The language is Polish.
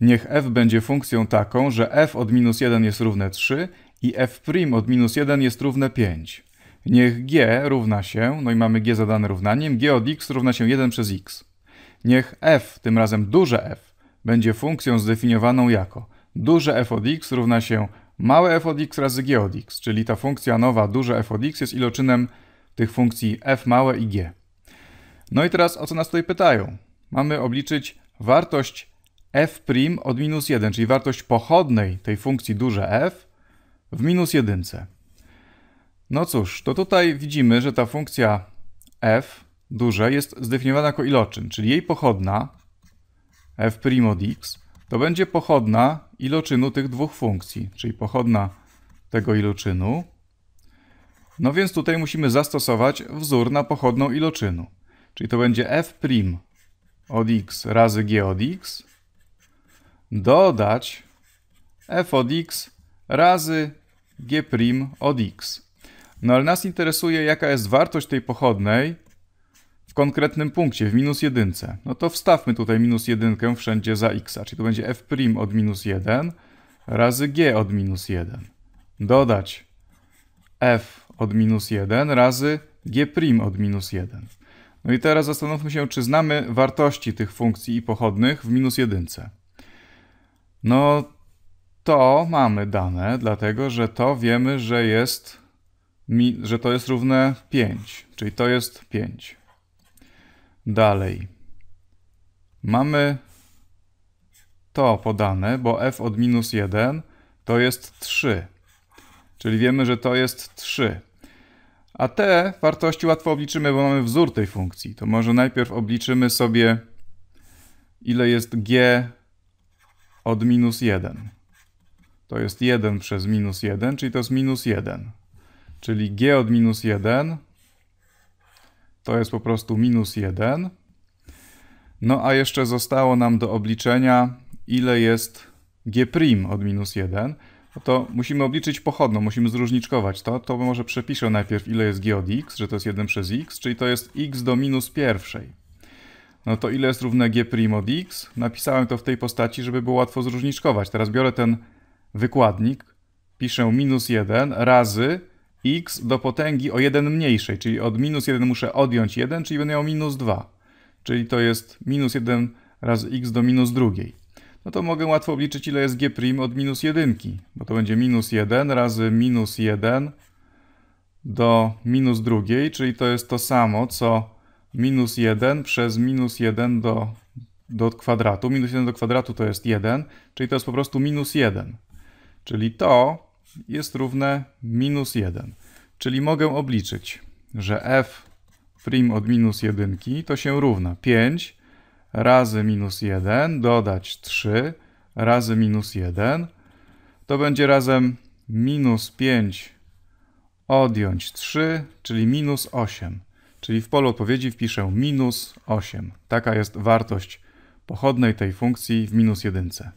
Niech f będzie funkcją taką, że f od minus 1 jest równe 3 i f' od minus 1 jest równe 5. Niech g równa się, no i mamy g zadane równaniem, g od x równa się 1 przez x. Niech f, tym razem duże f, będzie funkcją zdefiniowaną jako duże f od x równa się małe f od x razy g od x, czyli ta funkcja nowa duże f od x jest iloczynem tych funkcji f małe i g. No i teraz o co nas tutaj pytają? Mamy obliczyć wartość f' od minus 1, czyli wartość pochodnej tej funkcji duże f w minus 1. No cóż, to tutaj widzimy, że ta funkcja f duże jest zdefiniowana jako iloczyn, czyli jej pochodna f' od x to będzie pochodna iloczynu tych dwóch funkcji, czyli pochodna tego iloczynu. No więc tutaj musimy zastosować wzór na pochodną iloczynu. Czyli to będzie f' od x razy g od x dodać f od x razy g' od x. No ale nas interesuje, jaka jest wartość tej pochodnej w konkretnym punkcie, w minus jedynce. No to wstawmy tutaj minus jedynkę wszędzie za x, czyli to będzie f' od minus 1 razy g od minus 1. Dodać f od minus 1 razy g' od minus 1. No i teraz zastanówmy się, czy znamy wartości tych funkcji i pochodnych w minus jedynce. No to mamy dane, dlatego że to wiemy, że jest, że to jest równe 5, czyli to jest 5. Dalej. Mamy to podane, bo f od minus 1 to jest 3. Czyli wiemy, że to jest 3. A te wartości łatwo obliczymy, bo mamy wzór tej funkcji. To może najpierw obliczymy sobie, ile jest g od minus 1. To jest 1 przez minus 1, czyli to jest minus 1. Czyli g od minus 1 to jest po prostu minus 1. No a jeszcze zostało nam do obliczenia, ile jest g' od minus 1. No to musimy obliczyć pochodną, musimy zróżniczkować to. To może przepiszę najpierw, ile jest g od x, że to jest 1 przez x, czyli to jest x do minus pierwszej no to ile jest równe g' od x? Napisałem to w tej postaci, żeby było łatwo zróżniczkować. Teraz biorę ten wykładnik, piszę minus 1 razy x do potęgi o 1 mniejszej, czyli od minus 1 muszę odjąć 1, czyli będę miał minus 2. Czyli to jest minus 1 razy x do minus drugiej. No to mogę łatwo obliczyć, ile jest g' od minus 1, bo to będzie minus 1 razy minus 1 do minus drugiej, czyli to jest to samo, co minus 1 przez minus 1 do, do kwadratu. Minus 1 do kwadratu to jest 1, czyli to jest po prostu minus 1. Czyli to jest równe minus 1. Czyli mogę obliczyć, że f prim od minus 1 to się równa 5 razy minus 1 dodać 3 razy minus 1. To będzie razem minus 5 odjąć 3, czyli minus 8. Czyli w polu odpowiedzi wpiszę minus 8. Taka jest wartość pochodnej tej funkcji w minus jedynce.